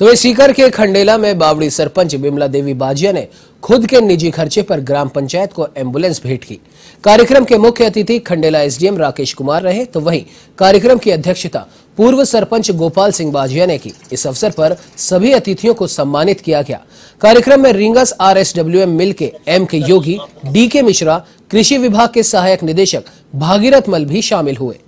तो वे सीकर के खंडेला में बावड़ी सरपंच बिमला देवी बाजिया ने खुद के निजी खर्चे पर ग्राम पंचायत को एम्बुलेंस भेंट की कार्यक्रम के मुख्य अतिथि खंडेला एसडीएम राकेश कुमार रहे तो वहीं कार्यक्रम की अध्यक्षता पूर्व सरपंच गोपाल सिंह बाजिया ने की इस अवसर पर सभी अतिथियों को सम्मानित किया गया कार्यक्रम में Ringas R S W M mill के एम के योगी डी के मिश्रा कृषि विभाग के सहायक निदेशक भागीरथ मल भी शामिल हुए